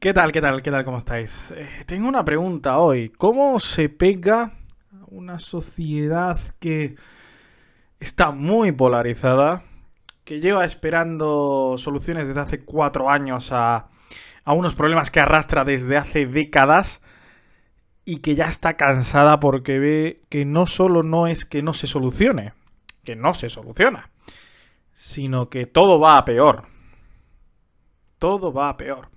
¿Qué tal? ¿Qué tal? ¿Qué tal? ¿Cómo estáis? Eh, tengo una pregunta hoy. ¿Cómo se pega una sociedad que está muy polarizada, que lleva esperando soluciones desde hace cuatro años a, a unos problemas que arrastra desde hace décadas y que ya está cansada porque ve que no solo no es que no se solucione, que no se soluciona, sino que todo va a peor. Todo va a peor.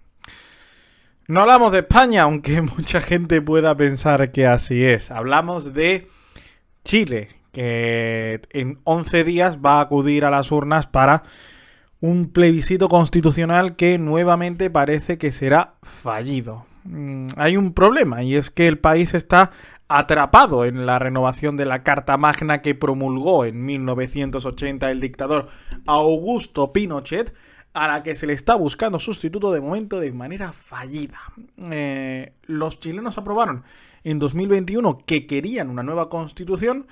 No hablamos de España, aunque mucha gente pueda pensar que así es. Hablamos de Chile, que en 11 días va a acudir a las urnas para un plebiscito constitucional que nuevamente parece que será fallido. Mm, hay un problema y es que el país está atrapado en la renovación de la Carta Magna que promulgó en 1980 el dictador Augusto Pinochet, a la que se le está buscando sustituto de momento de manera fallida. Eh, los chilenos aprobaron en 2021 que querían una nueva constitución.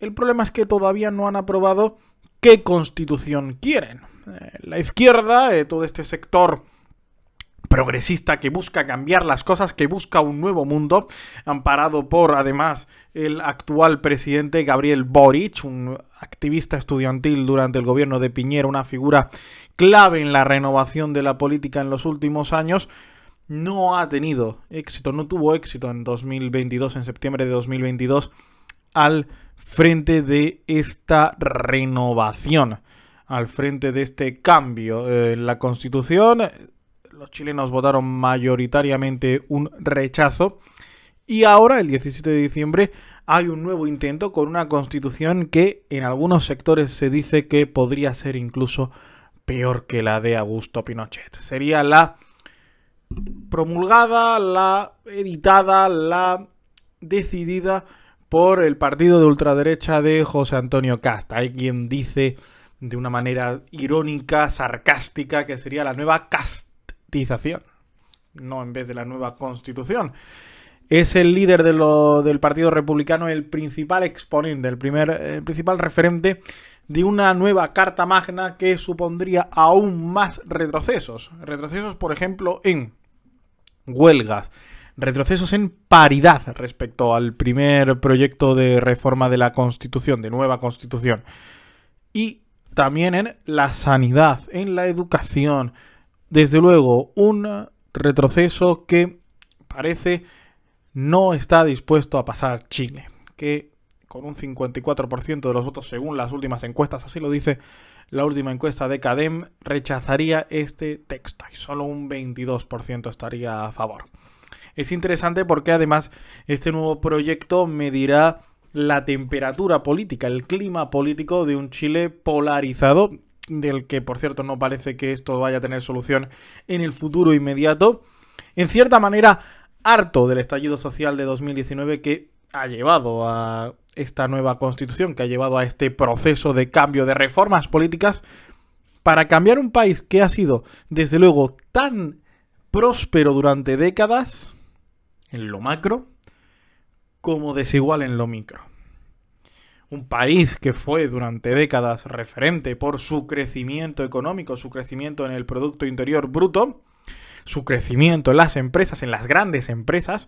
El problema es que todavía no han aprobado qué constitución quieren. Eh, la izquierda, eh, todo este sector progresista que busca cambiar las cosas, que busca un nuevo mundo, amparado por además el actual presidente Gabriel Boric, un activista estudiantil durante el gobierno de Piñera, una figura clave en la renovación de la política en los últimos años, no ha tenido éxito, no tuvo éxito en 2022, en septiembre de 2022, al frente de esta renovación, al frente de este cambio en la constitución los chilenos votaron mayoritariamente un rechazo. Y ahora, el 17 de diciembre, hay un nuevo intento con una constitución que en algunos sectores se dice que podría ser incluso peor que la de Augusto Pinochet. Sería la promulgada, la editada, la decidida por el partido de ultraderecha de José Antonio Casta. Hay quien dice de una manera irónica, sarcástica, que sería la nueva casta no en vez de la nueva constitución. Es el líder del Partido Republicano, el principal exponente, el, primer, el principal referente de una nueva Carta Magna que supondría aún más retrocesos. Retrocesos, por ejemplo, en huelgas, retrocesos en paridad respecto al primer proyecto de reforma de la Constitución, de nueva Constitución. Y también en la sanidad, en la educación, desde luego, un retroceso que parece no está dispuesto a pasar Chile, que con un 54% de los votos según las últimas encuestas, así lo dice la última encuesta de CADEM, rechazaría este texto y solo un 22% estaría a favor. Es interesante porque además este nuevo proyecto medirá la temperatura política, el clima político de un Chile polarizado del que por cierto no parece que esto vaya a tener solución en el futuro inmediato, en cierta manera harto del estallido social de 2019 que ha llevado a esta nueva constitución, que ha llevado a este proceso de cambio de reformas políticas para cambiar un país que ha sido desde luego tan próspero durante décadas en lo macro como desigual en lo micro un país que fue durante décadas referente por su crecimiento económico, su crecimiento en el Producto Interior Bruto, su crecimiento en las empresas, en las grandes empresas,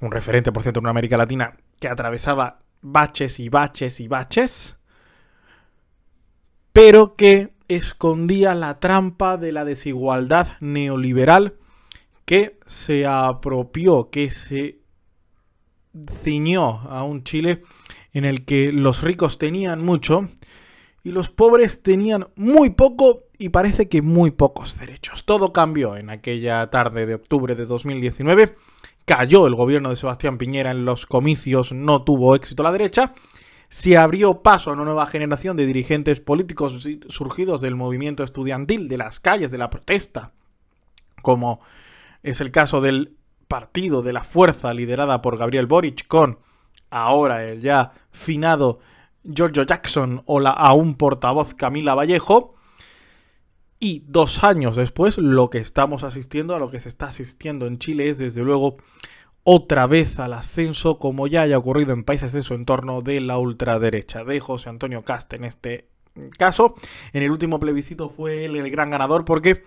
un referente, por cierto, en América Latina que atravesaba baches y baches y baches, pero que escondía la trampa de la desigualdad neoliberal que se apropió, que se ciñó a un Chile en el que los ricos tenían mucho y los pobres tenían muy poco y parece que muy pocos derechos. Todo cambió en aquella tarde de octubre de 2019. Cayó el gobierno de Sebastián Piñera en los comicios, no tuvo éxito la derecha. Se abrió paso a una nueva generación de dirigentes políticos surgidos del movimiento estudiantil, de las calles, de la protesta, como es el caso del partido de la fuerza liderada por Gabriel Boric con ahora el ya finado Giorgio Jackson o la aún portavoz Camila Vallejo. Y dos años después, lo que estamos asistiendo, a lo que se está asistiendo en Chile es desde luego otra vez al ascenso, como ya haya ocurrido en países de su entorno, de la ultraderecha, de José Antonio Cast en este caso. En el último plebiscito fue él el gran ganador porque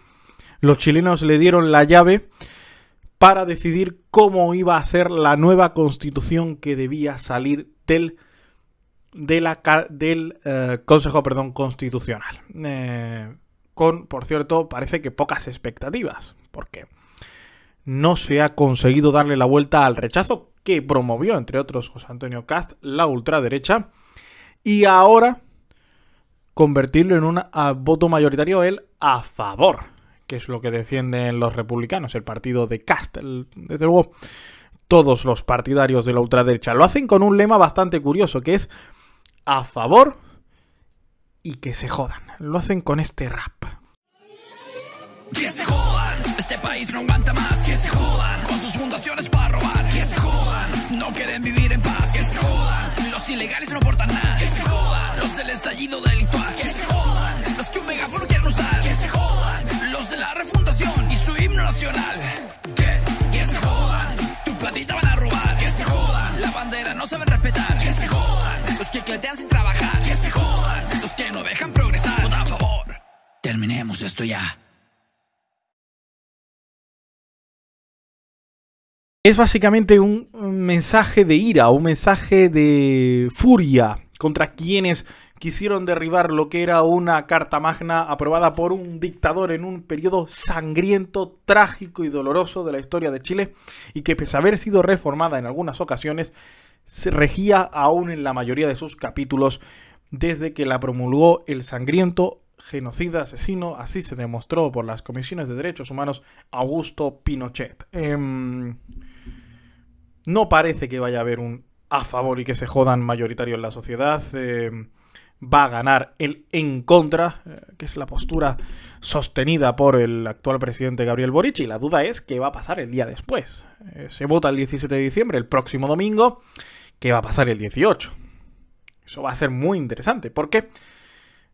los chilenos le dieron la llave para decidir cómo iba a ser la nueva constitución que debía salir del, del eh, Consejo perdón, Constitucional. Eh, con, por cierto, parece que pocas expectativas, porque no se ha conseguido darle la vuelta al rechazo que promovió, entre otros, José Antonio Cast, la ultraderecha, y ahora convertirlo en un ah, voto mayoritario él a favor que es lo que defienden los republicanos, el partido de Castle, desde luego todos los partidarios de la ultraderecha. Lo hacen con un lema bastante curioso, que es a favor y que se jodan. Lo hacen con este rap. Que se jodan, este país no aguanta más. Que se jodan, con sus fundaciones para robar. Que se jodan, no quieren vivir en paz. Que se jodan, los ilegales no portan nada. Que se jodan, los del estallido delictual. Que se jodan, los que un megáfono quieren usar. Que se jodan la refundación y su himno nacional. Que, se jodan, tu platita van a robar. Que se jodan, la bandera no saben respetar. Que se jodan, los que cletean sin trabajar. Que se jodan, los que no dejan progresar. por favor. Terminemos esto ya. Es básicamente un mensaje de ira, un mensaje de furia contra quienes quisieron derribar lo que era una carta magna aprobada por un dictador en un periodo sangriento, trágico y doloroso de la historia de Chile y que pese a haber sido reformada en algunas ocasiones, se regía aún en la mayoría de sus capítulos desde que la promulgó el sangriento genocida, asesino, así se demostró por las comisiones de derechos humanos Augusto Pinochet. Em, no parece que vaya a haber un a favor y que se jodan mayoritario en la sociedad. Em, va a ganar el en contra, eh, que es la postura sostenida por el actual presidente Gabriel Boric, y la duda es qué va a pasar el día después. Eh, se vota el 17 de diciembre, el próximo domingo, qué va a pasar el 18. Eso va a ser muy interesante, porque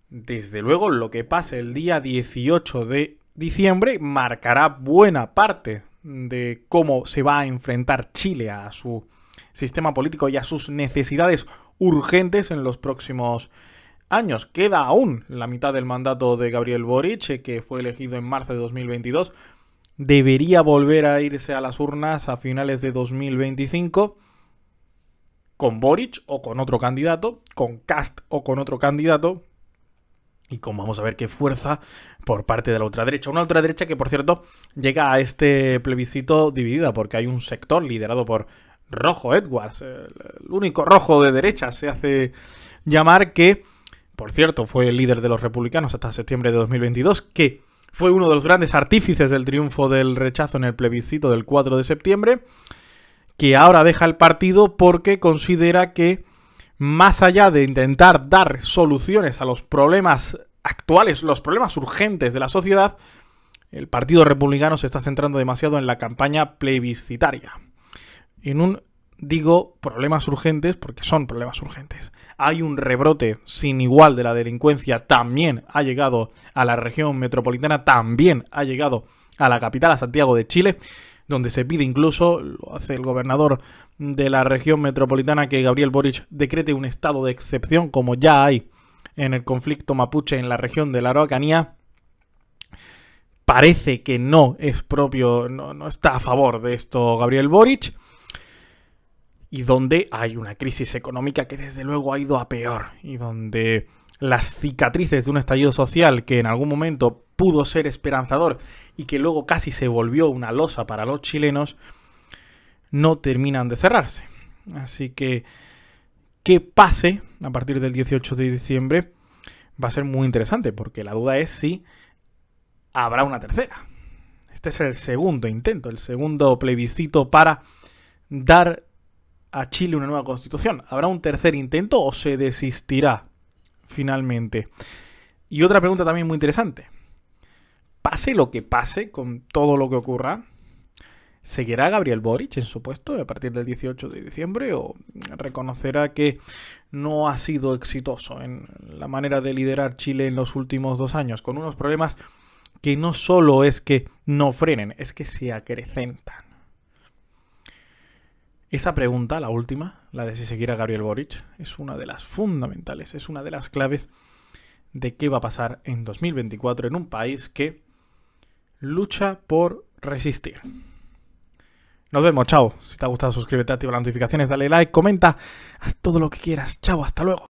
desde luego lo que pase el día 18 de diciembre marcará buena parte de cómo se va a enfrentar Chile a su sistema político y a sus necesidades urgentes en los próximos años. Queda aún la mitad del mandato de Gabriel Boric, eh, que fue elegido en marzo de 2022. Debería volver a irse a las urnas a finales de 2025 con Boric o con otro candidato, con Cast o con otro candidato, y como vamos a ver qué fuerza por parte de la ultraderecha. Una ultraderecha que, por cierto, llega a este plebiscito dividida porque hay un sector liderado por Rojo Edwards, el único rojo de derecha se hace llamar que por cierto, fue el líder de los republicanos hasta septiembre de 2022, que fue uno de los grandes artífices del triunfo del rechazo en el plebiscito del 4 de septiembre, que ahora deja el partido porque considera que, más allá de intentar dar soluciones a los problemas actuales, los problemas urgentes de la sociedad, el Partido Republicano se está centrando demasiado en la campaña plebiscitaria, en un digo problemas urgentes porque son problemas urgentes. Hay un rebrote sin igual de la delincuencia, también ha llegado a la región metropolitana, también ha llegado a la capital, a Santiago de Chile, donde se pide incluso, lo hace el gobernador de la región metropolitana, que Gabriel Boric decrete un estado de excepción, como ya hay en el conflicto mapuche en la región de la Araucanía parece que no es propio, no, no, está a favor de esto Gabriel Boric y donde hay una crisis económica que desde luego ha ido a peor y donde las cicatrices de un estallido social que en algún momento pudo ser esperanzador y que luego casi se volvió una losa para los chilenos, no terminan de cerrarse. Así que qué pase a partir del 18 de diciembre va a ser muy interesante, porque la duda es si habrá una tercera. Este es el segundo intento, el segundo plebiscito para dar a Chile una nueva constitución. ¿Habrá un tercer intento o se desistirá finalmente? Y otra pregunta también muy interesante. Pase lo que pase con todo lo que ocurra, ¿Seguirá Gabriel Boric en su puesto a partir del 18 de diciembre o reconocerá que no ha sido exitoso en la manera de liderar Chile en los últimos dos años, con unos problemas que no solo es que no frenen, es que se acrecentan? Esa pregunta, la última, la de si seguir a Gabriel Boric, es una de las fundamentales, es una de las claves de qué va a pasar en 2024 en un país que lucha por resistir. Nos vemos, chao. Si te ha gustado, suscríbete, activa las notificaciones, dale like, comenta, haz todo lo que quieras. Chao, hasta luego.